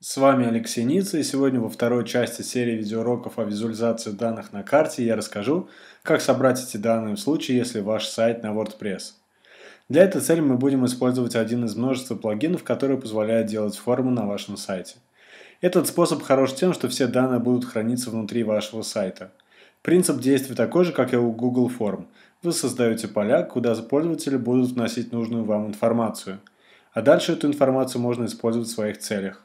С вами Алексей Ницца, и сегодня во второй части серии видеоуроков о визуализации данных на карте я расскажу, как собрать эти данные в случае, если ваш сайт на WordPress. Для этой цели мы будем использовать один из множества плагинов, который позволяет делать форму на вашем сайте. Этот способ хорош тем, что все данные будут храниться внутри вашего сайта. Принцип действия такой же, как и у Google Form. Вы создаете поля, куда пользователи будут вносить нужную вам информацию – а дальше эту информацию можно использовать в своих целях.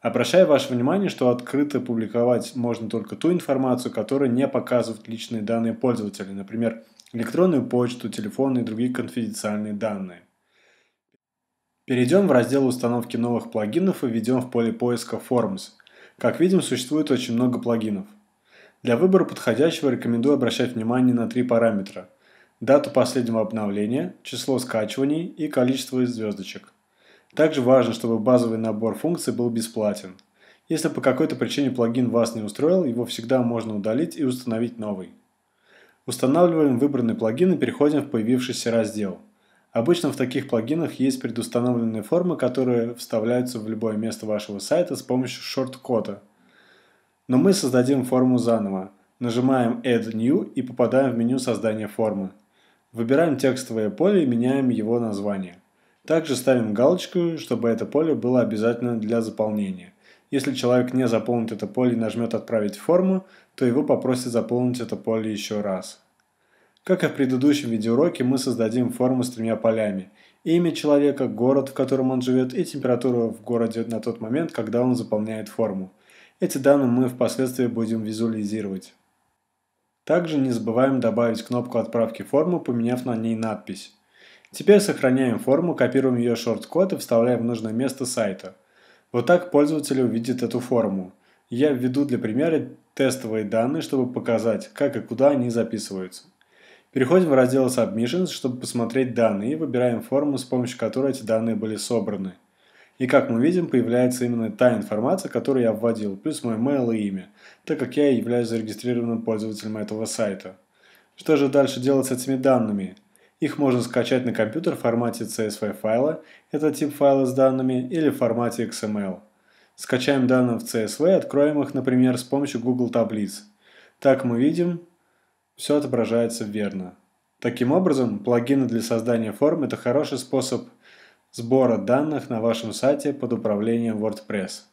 Обращаю ваше внимание, что открыто публиковать можно только ту информацию, которая не показывает личные данные пользователя, например, электронную почту, телефон и другие конфиденциальные данные. Перейдем в раздел установки новых плагинов и введем в поле поиска Forms. Как видим, существует очень много плагинов. Для выбора подходящего рекомендую обращать внимание на три параметра – дату последнего обновления, число скачиваний и количество звездочек – также важно, чтобы базовый набор функций был бесплатен. Если по какой-то причине плагин вас не устроил, его всегда можно удалить и установить новый. Устанавливаем выбранный плагин и переходим в появившийся раздел. Обычно в таких плагинах есть предустановленные формы, которые вставляются в любое место вашего сайта с помощью шорт-кода. Но мы создадим форму заново. Нажимаем Add New и попадаем в меню создания формы. Выбираем текстовое поле и меняем его название. Также ставим галочку, чтобы это поле было обязательно для заполнения. Если человек не заполнит это поле и нажмет «Отправить форму», то его попросят заполнить это поле еще раз. Как и в предыдущем видеоуроке, мы создадим форму с тремя полями. Имя человека, город, в котором он живет и температура в городе на тот момент, когда он заполняет форму. Эти данные мы впоследствии будем визуализировать. Также не забываем добавить кнопку отправки формы, поменяв на ней надпись. Теперь сохраняем форму, копируем ее шорт-код и вставляем в нужное место сайта. Вот так пользователь увидит эту форму. Я введу для примера тестовые данные, чтобы показать, как и куда они записываются. Переходим в раздел Submissions, чтобы посмотреть данные и выбираем форму, с помощью которой эти данные были собраны. И как мы видим, появляется именно та информация, которую я вводил, плюс мой mail и имя, так как я являюсь зарегистрированным пользователем этого сайта. Что же дальше делать с этими данными? Их можно скачать на компьютер в формате CSV файла, это тип файла с данными, или в формате XML. Скачаем данные в CSV и откроем их, например, с помощью Google таблиц. Так мы видим, все отображается верно. Таким образом, плагины для создания форм – это хороший способ сбора данных на вашем сайте под управлением WordPress.